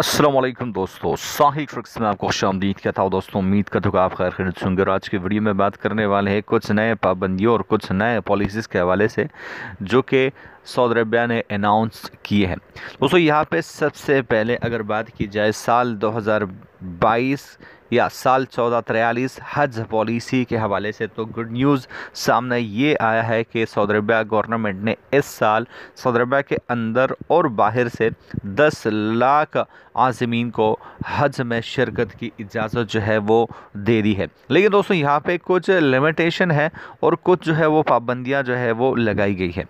असलम दोस्तों साही ट्रिक्स में आपको खुश आमदीद कहता हूँ दोस्तों उम्मीद का हूँ आप खैर खरीद सुनगर आज के वीडियो में बात करने वाले हैं कुछ नए पाबंदियों और कुछ नए पॉलिसीज़ के हवाले से जो कि सऊदी अरबिया ने अनाउंस किए हैं दोस्तों यहाँ पे सबसे पहले अगर बात की जाए साल 2022 या साल चौदह तिरयालीस हज पॉलिसी के हवाले से तो गुड न्यूज़ सामने ये आया है कि सऊदी अरबिया गवर्नमेंट ने इस साल सऊदी अरबिया के अंदर और बाहर से दस लाख आज़मीन को हज में शिरकत की इजाज़त जो है वो दे दी है लेकिन दोस्तों यहाँ पे कुछ लिमिटेशन है और कुछ जो है वो पाबंदियाँ जो है वो लगाई गई है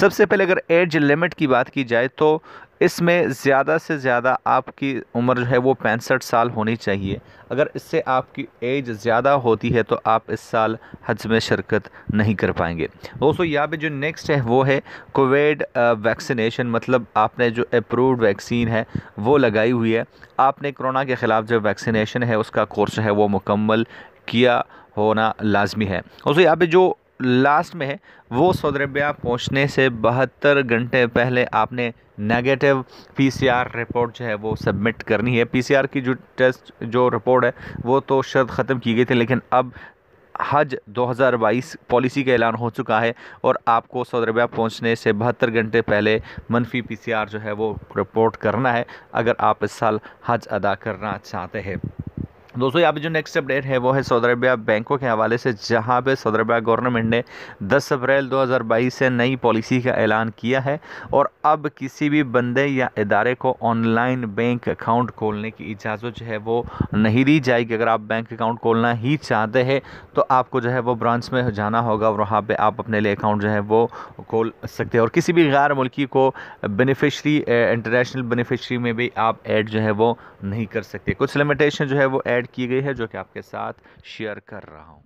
सबसे पहले अगर एज लिमिट की बात की जाए तो इसमें ज़्यादा से ज़्यादा आपकी उम्र जो है वो पैंसठ साल होनी चाहिए अगर इससे आपकी एज ज़्यादा होती है तो आप इस साल हज में शिरकत नहीं कर पाएंगे दोस्तों यहाँ पे जो नेक्स्ट है वो है कोविड वैक्सीनेशन मतलब आपने जो अप्रूव्ड वैक्सीन है वो लगाई हुई है आपने कोरोना के ख़िलाफ़ जो वैक्सीनेशन है उसका कोर्स है वो मुकम्मल किया होना लाजमी है दोस्तों यहाँ पे जो लास्ट में है वो सऊदी अरबिया पहुंचने से बहत्तर घंटे पहले आपने नेगेटिव पीसीआर रिपोर्ट जो है वो सबमिट करनी है पीसीआर की जो टेस्ट जो रिपोर्ट है वो तो शर्त ख़त्म की गई थी लेकिन अब हज 2022 पॉलिसी का ऐलान हो चुका है और आपको सऊदी अरबिया पहुँचने से बहत्तर घंटे पहले मनफी पीसीआर जो है वो रिपोर्ट करना है अगर आप इस साल हज अदा करना चाहते हैं दोस्तों यहाँ पे जो नेक्स्ट अपडेट है वो है सऊदी अरबिया बैंकों के हवाले से जहाँ पे सऊदी अरबिया गवर्नमेंट ने 10 अप्रैल 2022 से नई पॉलिसी का ऐलान किया है और अब किसी भी बंदे या इदारे को ऑनलाइन बैंक अकाउंट खोलने की इजाज़त जो है वो नहीं दी जाएगी अगर आप बैंक अकाउंट खोलना ही चाहते हैं तो आपको जो है वो ब्रांच में जाना होगा और वहाँ पर आप अपने लिए अकाउंट जो है वो खोल सकते हैं और किसी भी गैर मुल्की को बेनिफिशरी इंटरनेशनल बेनिफिशरी में भी आप एड जो है वो नहीं कर सकते कुछ लिमिटेशन जो है वो एड की गई है जो कि आपके साथ शेयर कर रहा हूँ